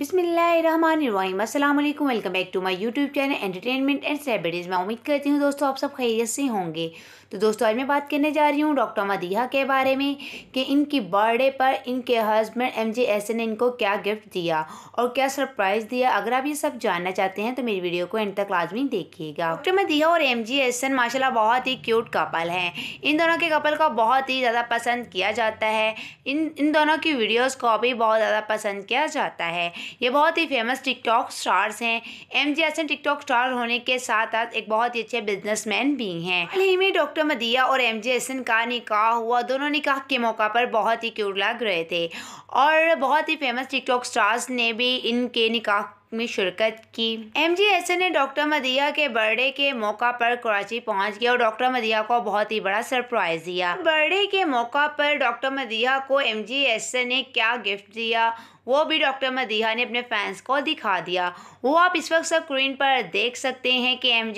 बिसमीम अल्लाम welcome back to my YouTube channel entertainment and celebrities मैं उम्मीद करती हूँ दोस्तों आप सब खैरियत से होंगे तो दोस्तों आज मैं बात करने जा रही हूँ डॉक्टर मदीहा के बारे में कि इनकी बर्थडे पर इनके हस्बैंड एम जे एस ने इनको क्या गिफ्ट दिया और क्या सरप्राइज़ दिया अगर आप ये सब जानना चाहते हैं तो मेरी वीडियो को एंड तक लाजमी देखिएगा डॉक्टर मदीहा और एम जी एस एन माशाला बहुत ही क्यूट कपल हैं इन दोनों के कपल को बहुत ही ज़्यादा पसंद किया जाता है इन इन दोनों की वीडियोज़ को भी बहुत ज़्यादा पसंद किया जाता है ये बहुत ही फेमस टिकटॉक स्टार्स हैं M G Hasan TikTok star होने के साथ साथ एक बहुत ही अच्छे बिजनेसमैन भी हैं हाल ही में डॉक्टर मदिया और एम जी हसन का निकाह हुआ दोनों निकाह के मौका पर बहुत ही क्यूर लग रहे थे और बहुत ही फेमस टिकटॉक स्टार्स ने भी इनके निकाह में शिरकत की एम जी एस ने डॉक्टर मदिया के बर्थडे के मौका पर कराची पहुंच गया और डॉक्टर मदिया को बहुत ही बड़ा सरप्राइज दिया बर्थडे के मौका पर डॉक्टर मदिया को एम जी एस ने क्या गिफ्ट दिया वो भी डॉक्टर मदीहा ने अपने फैंस को दिखा दिया वो आप इस वक्त स्क्रीन पर देख सकते हैं कि एम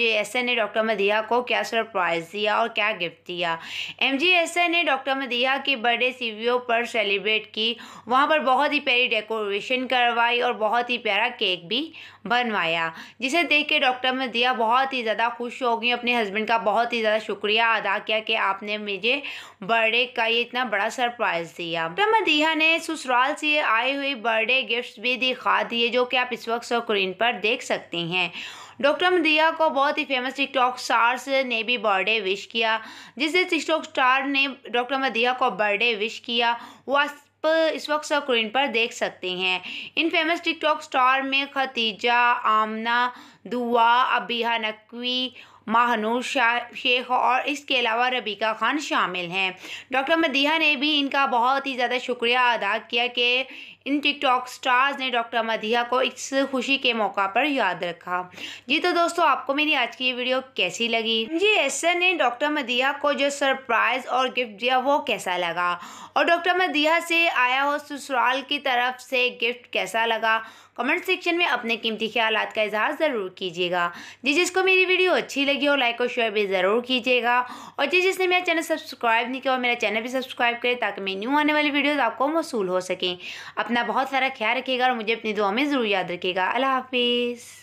ने डॉक्टर मदीहा को क्या सरप्राइज़ दिया और क्या गिफ्ट दिया एम ने डॉक्टर मदीहा की बर्थडे सीवीओ पर सेलिब्रेट की वहाँ पर बहुत ही प्यारी डेकोरेशन करवाई और बहुत ही प्यारा केक भी बनवाया जिसे देख के डॉक्टर मदीहा बहुत ही ज़्यादा खुश हो गई अपने हस्बैंड का बहुत ही ज़्यादा शुक्रिया अदा किया कि आपने मुझे बर्थडे का ये इतना बड़ा सरप्राइज़ दिया डॉक्टर मदीहा ने ससुराल से आए हुए भी बर्थडे गिफ्ट्स भी दिखा दिए जो कि आप इस वक्त स्क्रीन पर देख सकते हैं डॉक्टर मदिया को बहुत ही फेमस टिकटॉक स्टार्स ने भी बर्थडे विश किया जिसे टिकटॉक स्टार ने डॉक्टर मदिया को बर्थडे विश किया वो आप इस वक्त स्क्रीन पर देख सकते हैं इन फेमस टिकटॉक स्टार में खतीजा आमना दुआ अबिया नकवी महानूर शाह शेख और इसके अलावा रबीका खान शामिल हैं डॉक्टर मदिया ने भी इनका बहुत ही ज़्यादा शुक्रिया अदा किया कि इन टिकटॉक स्टार्स ने डॉक्टर मधिया को इस खुशी के मौका पर याद रखा जी तो दोस्तों आपको मेरी आज की ये वीडियो कैसी लगी जी एसर ने डॉक्टर मधिया को जो सरप्राइज़ और गिफ्ट दिया वो कैसा लगा और डॉक्टर मधिया से आया हो ससुराल की तरफ से गिफ्ट कैसा लगा कमेंट सेक्शन में अपने कीमती ख्याल का इजहार ज़रूर कीजिएगा जी जिसको मेरी वीडियो अच्छी लगी हो लाइक और शेयर भी ज़रूर कीजिएगा और जी जिसने मेरा चैनल सब्सक्राइब नहीं किया और मेरा चैनल भी सब्सक्राइब करें ताकि मेरी न्यू आने वाली वीडियोज़ आपको मौसू हो सकें अपने अपना बहुत सारा ख्याल रखिएगा और मुझे अपनी दुआ में ज़रूर याद रखिएगा अल्लाह हाफिज़